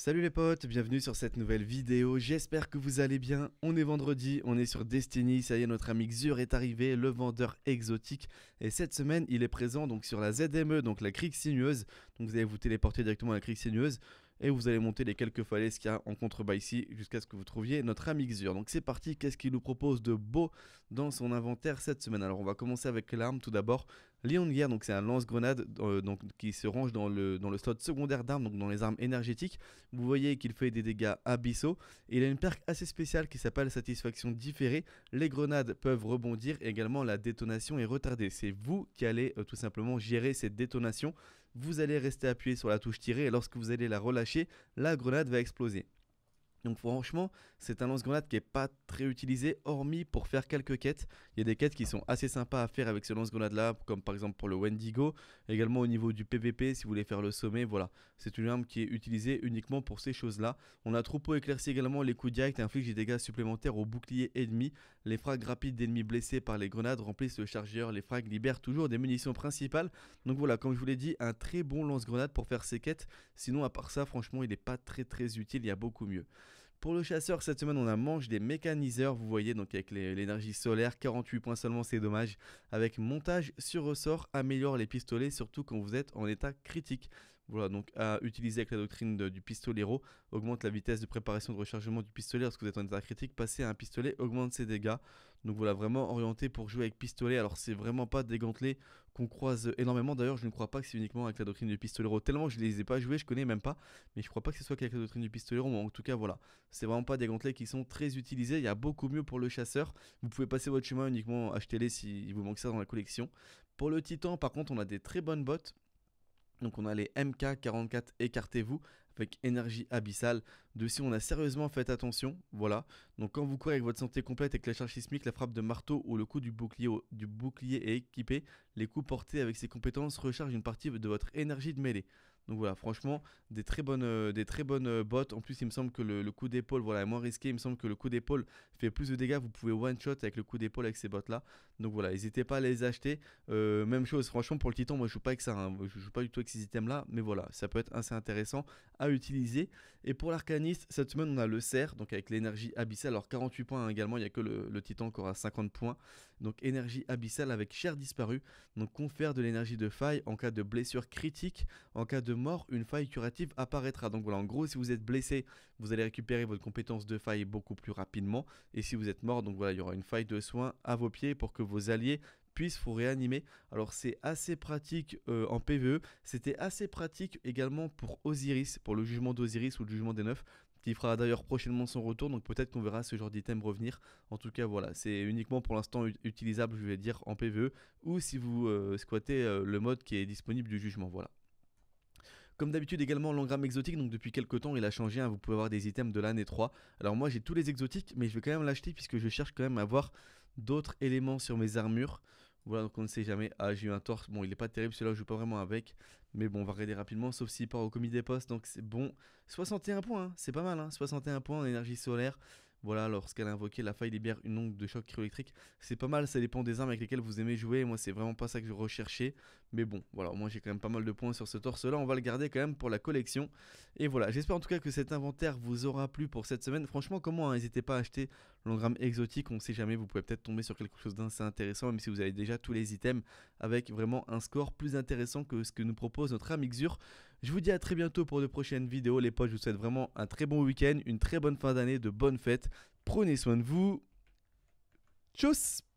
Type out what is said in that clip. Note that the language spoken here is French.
Salut les potes, bienvenue sur cette nouvelle vidéo, j'espère que vous allez bien, on est vendredi, on est sur Destiny, ça y est notre ami Xur est arrivé, le vendeur exotique, et cette semaine il est présent donc sur la ZME, donc la crique sinueuse, donc vous allez vous téléporter directement à la crique sinueuse, et vous allez monter les quelques falaises qu'il y a en contrebas ici jusqu'à ce que vous trouviez notre amixure. Donc c'est parti, qu'est-ce qu'il nous propose de beau dans son inventaire cette semaine Alors on va commencer avec l'arme tout d'abord. Lion de guerre, donc c'est un lance-grenade euh, qui se range dans le, dans le slot secondaire d'armes, donc dans les armes énergétiques. Vous voyez qu'il fait des dégâts abyssaux. Et il a une perque assez spéciale qui s'appelle Satisfaction différée. Les grenades peuvent rebondir et également la détonation est retardée. C'est vous qui allez euh, tout simplement gérer cette détonation vous allez rester appuyé sur la touche tirée et lorsque vous allez la relâcher, la grenade va exploser. Donc franchement, c'est un lance-grenade qui n'est pas très utilisé, hormis pour faire quelques quêtes. Il y a des quêtes qui sont assez sympas à faire avec ce lance-grenade là, comme par exemple pour le Wendigo, également au niveau du PVP si vous voulez faire le sommet, voilà. C'est une arme qui est utilisée uniquement pour ces choses-là. On a troupeau éclairci également, les coups directs inflige des dégâts supplémentaires aux boucliers ennemis. Les frags rapides d'ennemis blessés par les grenades remplissent le chargeur, les frags libèrent toujours des munitions principales. Donc voilà, comme je vous l'ai dit, un très bon lance-grenade pour faire ces quêtes. Sinon à part ça, franchement, il n'est pas très très utile, il y a beaucoup mieux. Pour le chasseur, cette semaine, on a manche des mécaniseurs, vous voyez, donc avec l'énergie solaire, 48 points seulement, c'est dommage. Avec montage sur ressort, améliore les pistolets, surtout quand vous êtes en état critique. Voilà, donc à utiliser avec la doctrine du pistolero, augmente la vitesse de préparation de rechargement du pistolet lorsque vous êtes en état critique, passez à un pistolet, augmente ses dégâts. Donc voilà, vraiment orienté pour jouer avec pistolet. Alors c'est vraiment pas des gantelets qu'on croise énormément. D'ailleurs, je ne crois pas que c'est uniquement avec la doctrine du pistolero. Tellement je les ai pas joués, je connais même pas. Mais je crois pas que ce soit avec la doctrine du pistolero. Mais en tout cas, voilà, c'est vraiment pas des gantelets qui sont très utilisés. Il y a beaucoup mieux pour le chasseur. Vous pouvez passer votre chemin uniquement, acheter les s'il vous manque ça dans la collection. Pour le titan, par contre, on a des très bonnes bottes. Donc on a les MK44 écartez-vous avec énergie abyssale. De si on a sérieusement fait attention, voilà. Donc quand vous courez avec votre santé complète avec la charge sismique, la frappe de marteau ou le coup du bouclier, du bouclier est équipé, les coups portés avec ses compétences rechargent une partie de votre énergie de mêlée. Donc voilà, franchement, des très bonnes, euh, des très bonnes euh, bottes. En plus, il me semble que le, coup d'épaule voilà, est moins risqué. Il me semble que le coup d'épaule fait plus de dégâts. Vous pouvez one-shot avec le coup d'épaule avec ces bottes-là. Donc voilà, n'hésitez pas à les acheter. Euh, même chose, franchement, pour le titan, moi je joue pas avec ça. Hein. Je joue pas du tout avec ces items-là. Mais voilà, ça peut être assez intéressant à utiliser. Et pour l'arcaniste, cette semaine, on a le cerf, donc avec l'énergie abyssale. Alors 48 points hein, également, il n'y a que le, titan qui aura 50 points. Donc énergie abyssale avec chair disparue. Donc confère de l'énergie de faille en cas de blessure critique, en cas de mort, une faille curative apparaîtra. Donc voilà, en gros, si vous êtes blessé, vous allez récupérer votre compétence de faille beaucoup plus rapidement. Et si vous êtes mort, donc voilà, il y aura une faille de soins à vos pieds pour que vos alliés puissent vous réanimer. Alors c'est assez pratique euh, en PvE, c'était assez pratique également pour Osiris, pour le jugement d'Osiris ou le jugement des neufs, qui fera d'ailleurs prochainement son retour, donc peut-être qu'on verra ce genre d'item revenir. En tout cas voilà, c'est uniquement pour l'instant utilisable je vais dire en PvE, ou si vous euh, squattez euh, le mode qui est disponible du jugement, voilà. Comme d'habitude également l'engramme exotique, donc depuis quelques temps il a changé, hein. vous pouvez avoir des items de l'année 3. Alors moi j'ai tous les exotiques mais je vais quand même l'acheter puisque je cherche quand même à avoir d'autres éléments sur mes armures. Voilà, donc on ne sait jamais. Ah, j'ai eu un torse. Bon, il est pas terrible, celui-là, je joue pas vraiment avec. Mais bon, on va regarder rapidement, sauf s'il part au commis des postes, donc c'est bon. 61 points, hein. c'est pas mal, 61 hein. points en énergie solaire. Voilà, lorsqu'elle invoqué la faille libère une onde de choc cryoélectrique. C'est pas mal, ça dépend des armes avec lesquelles vous aimez jouer. Moi, c'est vraiment pas ça que je recherchais. Mais bon, voilà, moi j'ai quand même pas mal de points sur ce torse-là. On va le garder quand même pour la collection. Et voilà, j'espère en tout cas que cet inventaire vous aura plu pour cette semaine. Franchement, comment hein, N'hésitez pas à acheter l'engramme exotique. On sait jamais, vous pouvez peut-être tomber sur quelque chose d'assez intéressant, même si vous avez déjà tous les items avec vraiment un score plus intéressant que ce que nous propose notre Amixure. Je vous dis à très bientôt pour de prochaines vidéos. Les potes, je vous souhaite vraiment un très bon week-end, une très bonne fin d'année, de bonnes fêtes. Prenez soin de vous. Tchuss